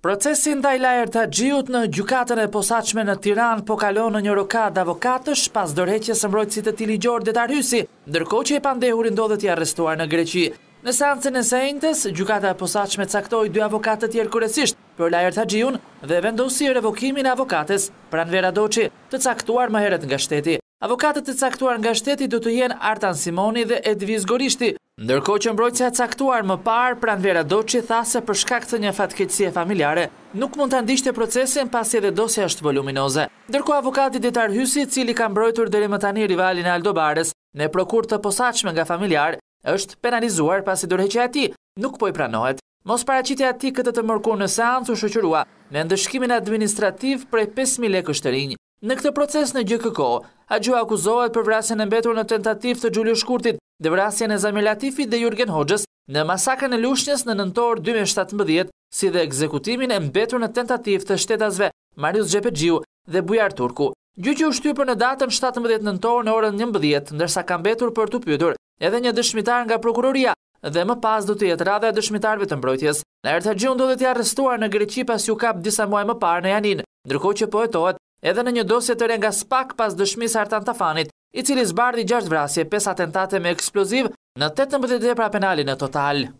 Procesi ndaj lajër të gjiut në gjukatën e posaqme në Tiran po kalon në një rokat avokatësh pas dërheqje së mbrojtësit të tili gjorë dhe arhysi, ndërko që i pandehur i ndodhët i arrestuar në Greqi. Në sancën e sejntës, gjukata e posaqme caktoj dy avokatët jërë kërësisht për lajër të gjiun dhe vendosi revokimin avokates pran Vera Doqi të caktuar më heret nga shteti. Avokatët të caktuar nga shteti du të jenë Artan Simoni dhe Edviz Gorishti, Ndërko që mbrojtësja e caktuar më parë, pranë vera do që i tha se për shkak të një fatkecije familjare, nuk mund të ndishtë e procesin pasi edhe dosja është voluminoze. Ndërko avokati detar hysi, cili ka mbrojtur dhe më tani rivalin e Aldo Bares, në prokur të posaqme nga familjar, është penalizuar pasi e dore që ati nuk po i pranohet. Mos paracitja qitë ati këtë të mërkur në seancë u shëqyrua në ndëshkimin administrativ prej 5.000 lekë shtërinjë. Në këtë proces në gjë këko, a gjua akuzohet për vrasin e mbetur në tentativ të Gjulio Shkurtit, dhe vrasjen e Zamir Latifit dhe Jurgen Hoxhës në masakën e lushnjës në nëntor 2017, si dhe ekzekutimin e mbetur në tentativ të shtetasve Marius Gjiu dhe Bujar Turku. Gjyqi u shtypër në datën 17 nëntor në orën 11, ndërsa kam betur për të pyetur edhe një dëshmitar nga prokuroria dhe më pas du të jetë radhe e dëshmitarve të mbrojtjes. Lajrë të gjion do dhe të arrestuar në Greqi pas ju kap disa muaj më parë në janin, ndryko që pohetohet edhe në një dosje të nga spak pas dëshmis Artan Tafanit i cili zbardi 6 vrasje 5 atentate me eksploziv në 18 dhe pra penali në total.